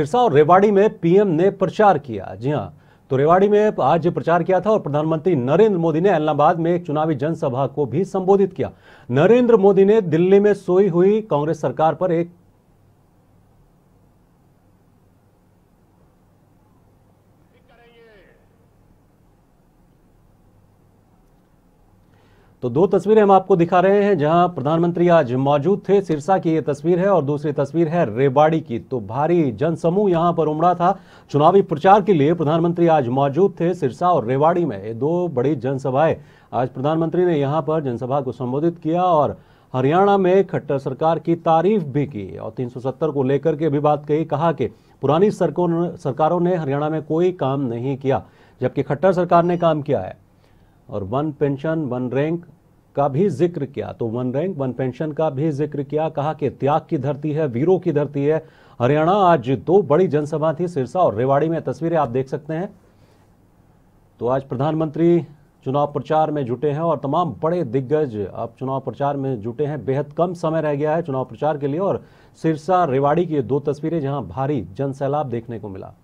सिरसा और रेवाड़ी में पीएम ने प्रचार किया जी हाँ तो रेवाड़ी में आज प्रचार किया था और प्रधानमंत्री नरेंद्र मोदी ने एलनाबाद में एक चुनावी जनसभा को भी संबोधित किया नरेंद्र मोदी ने दिल्ली में सोई हुई कांग्रेस सरकार पर एक तो दो तस्वीरें हम आपको दिखा रहे हैं जहां प्रधानमंत्री आज मौजूद थे सिरसा की ये तस्वीर है और दूसरी तस्वीर है रेवाड़ी की तो भारी जनसमूह यहां पर उमड़ा था चुनावी प्रचार के लिए प्रधानमंत्री आज मौजूद थे सिरसा और रेवाड़ी में ये दो बड़ी जनसभाएं आज प्रधानमंत्री ने यहाँ पर जनसभा को संबोधित किया और हरियाणा में खट्टर सरकार की तारीफ भी की और 370 को लेकर के भी बात कही कहा कि पुरानी सरकारों ने हरियाणा में कोई काम नहीं किया जबकि खट्टर सरकार ने काम किया है और वन पेंशन वन रैंक का भी जिक्र किया तो वन रैंक वन पेंशन का भी जिक्र किया कहा कि त्याग की धरती है वीरों की धरती है हरियाणा आज दो बड़ी जनसभा थी सिरसा और रेवाड़ी में तस्वीरें आप देख सकते हैं तो आज प्रधानमंत्री चुनाव प्रचार में जुटे हैं और तमाम बड़े दिग्गज अब चुनाव प्रचार में जुटे हैं बेहद कम समय रह गया है चुनाव प्रचार के लिए और सिरसा रेवाड़ी की दो तस्वीरें जहां भारी जनसैलाब देखने को मिला